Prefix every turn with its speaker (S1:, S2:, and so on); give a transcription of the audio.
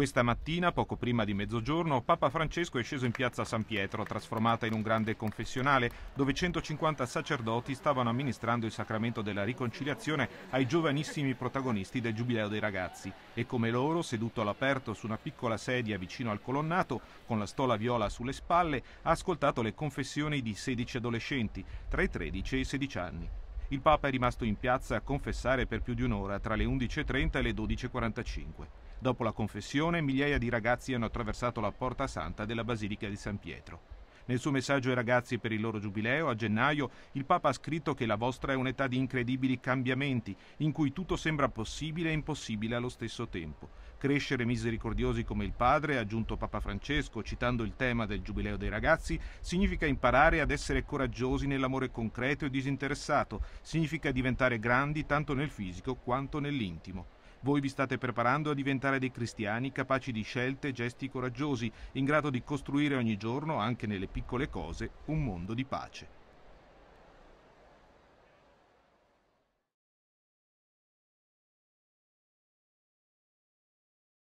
S1: Questa mattina, poco prima di mezzogiorno, Papa Francesco è sceso in piazza San Pietro, trasformata in un grande confessionale, dove 150 sacerdoti stavano amministrando il sacramento della riconciliazione ai giovanissimi protagonisti del Giubileo dei ragazzi. E come loro, seduto all'aperto su una piccola sedia vicino al colonnato, con la stola viola sulle spalle, ha ascoltato le confessioni di 16 adolescenti, tra i 13 e i 16 anni. Il Papa è rimasto in piazza a confessare per più di un'ora, tra le 11.30 e le 12.45. Dopo la confessione, migliaia di ragazzi hanno attraversato la Porta Santa della Basilica di San Pietro. Nel suo messaggio ai ragazzi per il loro giubileo, a gennaio, il Papa ha scritto che la vostra è un'età di incredibili cambiamenti, in cui tutto sembra possibile e impossibile allo stesso tempo. Crescere misericordiosi come il Padre, ha aggiunto Papa Francesco, citando il tema del giubileo dei ragazzi, significa imparare ad essere coraggiosi nell'amore concreto e disinteressato, significa diventare grandi tanto nel fisico quanto nell'intimo. Voi vi state preparando a diventare dei cristiani capaci di scelte e gesti coraggiosi, in grado di costruire ogni giorno, anche nelle piccole cose, un mondo di pace.